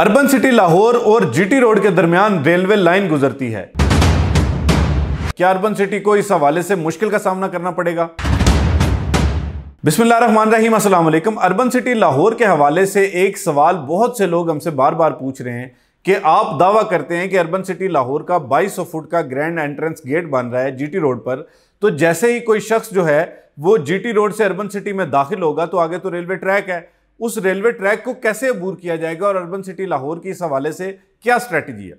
urban city Lahore और GT road के दरमियान रेलवे लाइन गुजरती है क्या अर्बन सिटी को इस हवाले से मुश्किल का सामना करना पड़ेगा अस्सलाम वालेकुम अर्बन सिटी लाहौर के हवाले से एक सवाल बहुत से लोग हमसे बार बार पूछ रहे हैं कि आप दावा करते हैं कि अर्बन सिटी लाहौर का 2200 फुट का ग्रैंड एंट्रेंस गेट बन रहा है जीटी रोड पर तो जैसे ही कोई शख्स जो है वो जीटी रोड से अर्बन सिटी में दाखिल होगा तो आगे तो रेलवे ट्रैक है उस रेलवे ट्रैक को कैसे अबूर किया जाएगा और अर्बन सिटी लाहौर की इस हवाले से क्या स्ट्रेटजी है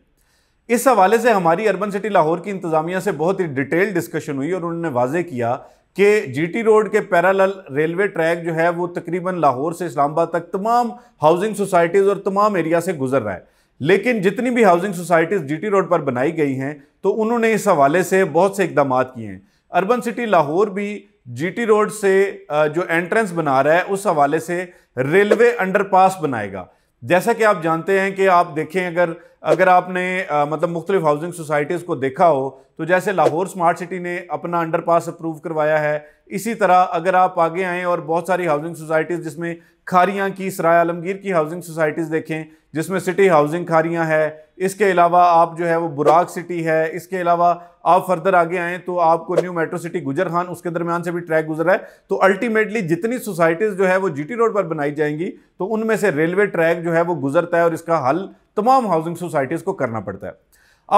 इस हवाले से हमारी अर्बन सिटी लाहौर की इंतजामिया से बहुत ही डिटेल डिस्कशन हुई और उन्होंने वाजे किया कि जीटी रोड के पैराल रेलवे ट्रैक जो है वो तकरीबन लाहौर से इस्लामाबाद तक तमाम हाउसिंग सोसाइटीज़ और तमाम एरिया से गुजर रहा है लेकिन जितनी भी हाउसिंग सोसाइटीज़ जीटी रोड पर बनाई गई हैं तो उन्होंने इस हवाले से बहुत से इकदाम किए हैं अर्बन सिटी लाहौर भी जीटी रोड से जो एंट्रेंस बना रहा है उस हवाले से रेलवे अंडरपास बनाएगा जैसा कि आप जानते हैं कि आप देखें अगर अगर आपने मतलब मुख्तलिफ हाउसिंग सोसाइटीज़ को देखा हो तो जैसे लाहौर स्मार्ट सिटी ने अपना अंडरपास अप्रूव करवाया है इसी तरह अगर आप आगे आएँ और बहुत सारी हाउसिंग सोसाइटीज़ जिसमें खारियाँ की सराय आलमगीर की हाउसिंग सोसाइटीज़ देखें जिसमें सिटी हाउसिंग खारियाँ है इसके अलावा आप जो है वो बुराक सिटी है इसके अलावा आप फर्दर आगे आए तो आपको न्यू मेट्रो सिटी गुजर खान उसके दरमियान से भी ट्रैक गुजर है तो अल्टीमेटली जितनी सोसाइटीज़ जो है वो जीटी रोड पर बनाई जाएंगी तो उनमें से रेलवे ट्रैक जो है वो गुजरता है और इसका हल तमाम हाउसिंग सोसाइटीज़ को करना पड़ता है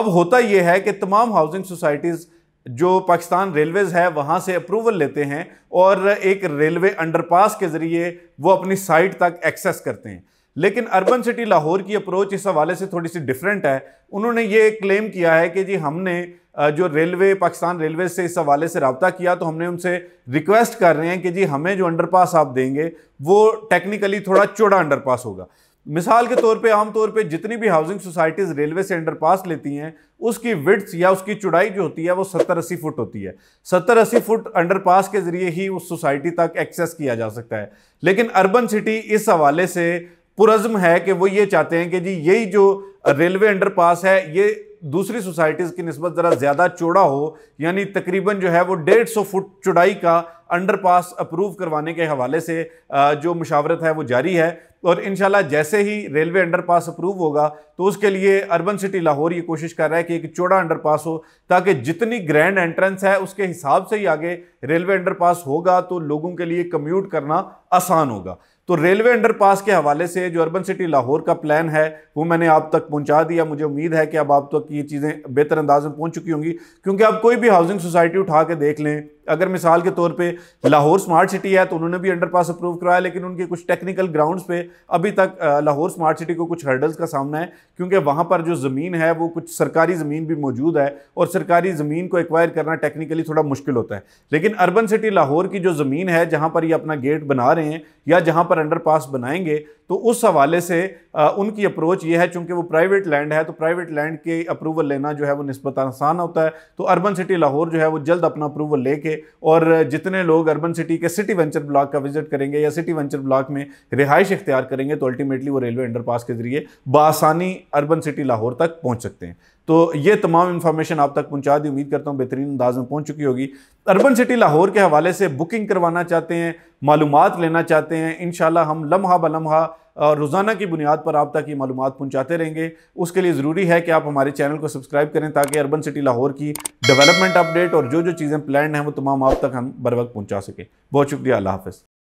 अब होता यह है कि तमाम हाउसिंग सोसाइटीज़ जो पाकिस्तान रेलवेज़ है वहाँ से अप्रूवल लेते हैं और एक रेलवे अंडरपास के ज़रिए वो अपनी साइट तक एक्सेस करते हैं लेकिन अर्बन सिटी लाहौर की अप्रोच इस हवाले से थोड़ी सी डिफरेंट है उन्होंने ये क्लेम किया है कि जी हमने जो रेलवे पाकिस्तान रेलवे से इस हवाले से रबता किया तो हमने उनसे रिक्वेस्ट कर रहे हैं कि जी हमें जो अंडरपास आप देंगे वो टेक्निकली थोड़ा चौड़ा अंडरपास होगा मिसाल के तौर पे तौर पे जितनी भी हाउसिंग सोसाइटीज़ रेलवे से अंडरपास लेती हैं उसकी विड्स या उसकी चुड़ाई जो होती है वो सत्तर अस्सी फुट होती है सत्तर अस्सी फुट अंडरपास के ज़रिए ही उस सोसाइटी तक एक्सेस किया जा सकता है लेकिन अर्बन सिटी इस हवाले से पुरज्म है कि वो ये चाहते हैं कि जी यही जो रेलवे अंडरपास है ये दूसरी सोसाइटीज़ की नस्बत ज़रा ज़्यादा चौड़ा हो यानी तकरीबन जो है वो डेढ़ सौ फुट चौड़ाई का पास अप्रूव करवाने के हवाले से जो मुशावरत है वो जारी है और इन जैसे ही रेलवे अंडर पास अप्रूव होगा तो उसके लिए अर्बन सिटी लाहौर ये कोशिश कर रहा है कि एक चौड़ा अंडर पास हो ताकि जितनी ग्रैंड एंट्रेंस है उसके हिसाब से ही आगे रेलवे अंडर पास होगा तो लोगों के लिए कम्यूट करना आसान होगा तो रेलवे अंडर पास के हवाले से जो अर्बन सिटी लाहौर का प्लान है वो मैंने आप तक पहुंचा दिया मुझे उम्मीद है कि अब आप तक तो ये चीज़ें बेहतर अंदाज में पहुंच चुकी होंगी क्योंकि आप कोई भी हाउसिंग सोसाइटी उठा के देख लें अगर मिसाल के तौर पे लाहौर स्मार्ट सिटी है तो उन्होंने भी अंडरपास अप्रूव कराया लेकिन उनके कुछ टेक्निकल ग्राउंड्स पे अभी तक लाहौर स्मार्ट सिटी को कुछ हर्डल्स का सामना है क्योंकि वहाँ पर जो ज़मीन है वो कुछ सरकारी ज़मीन भी मौजूद है और सरकारी ज़मीन को एक्वायर करना टेक्निकली थोड़ा मुश्किल होता है लेकिन अर्बन सिटी लाहौर की जो ज़मीन है जहाँ पर ये अपना गेट बना रहे हैं या जहाँ पर अंडर बनाएंगे तो उस हवाले से उनकी अप्रोच ये है चूँकि वो प्राइवेट लैंड है तो प्राइवेट लैंड के अप्रूवल लेना जो है वो नस्बत आसान होता है तो अर्बन सिटी लाहौर जो है वो जल्द अपना अप्रूवल लेके और जितने लोग अर्बन सिटी के सिटी वेंचर ब्लॉक का विजिट करेंगे या सिटी वेंचर ब्लॉक में रिहाइश इख्तियार करेंगे तो अल्टीमेटली वो रेलवे अंडरपास के जरिए बासानी अर्बन सिटी लाहौर तक पहुँच सकते हैं तो ये तमाम इन्फॉर्मेशन आप तक पहुंचा दी उम्मीद करता हूं बेहतरीन अंदाज में पहुंच चुकी होगी अर्बन सिटी लाहौर के हवाले से बुकिंग करवाना चाहते हैं मालूम लेना चाहते हैं इन हम लम्हा ब लम्हा रोज़ाना की बुनियाद पर आप तक ये मालूम पहुँचाते रहेंगे उसके लिए ज़रूरी है कि आप हमारे चैनल को सब्सक्राइब करें ताकि अर्बन सिटी लाहौर की डेवलपमेंट अपडेट और जो जो चीज़ें प्लान हैं वो तमाम आप तक हम बर वक्त पहुँचा सकें बहुत शुक्रिया अल्लाह हाफ़